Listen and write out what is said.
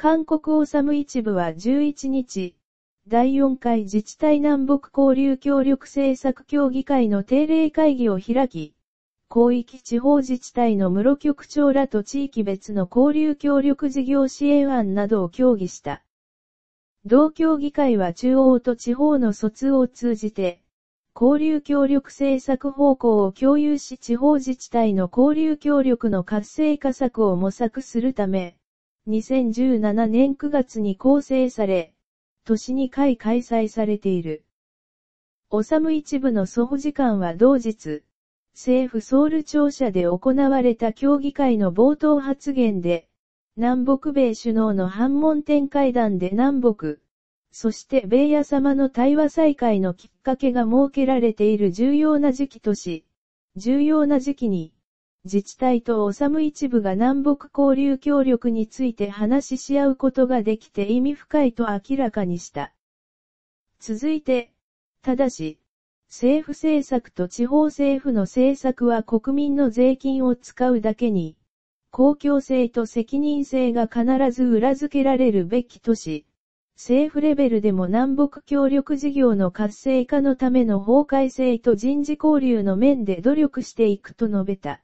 韓国サむ一部は11日、第4回自治体南北交流協力政策協議会の定例会議を開き、広域地方自治体の室局長らと地域別の交流協力事業支援案などを協議した。同協議会は中央と地方の疎通を通じて、交流協力政策方向を共有し地方自治体の交流協力の活性化策を模索するため、2017年9月に構成され、年2回開催されている。おさむ一部の総保時間は同日、政府ソウル庁舎で行われた協議会の冒頭発言で、南北米首脳の反問展会談で南北、そして米屋様の対話再開のきっかけが設けられている重要な時期とし、重要な時期に、自治体とさむ一部が南北交流協力について話しし合うことができて意味深いと明らかにした。続いて、ただし、政府政策と地方政府の政策は国民の税金を使うだけに、公共性と責任性が必ず裏付けられるべきとし、政府レベルでも南北協力事業の活性化のための法改正と人事交流の面で努力していくと述べた。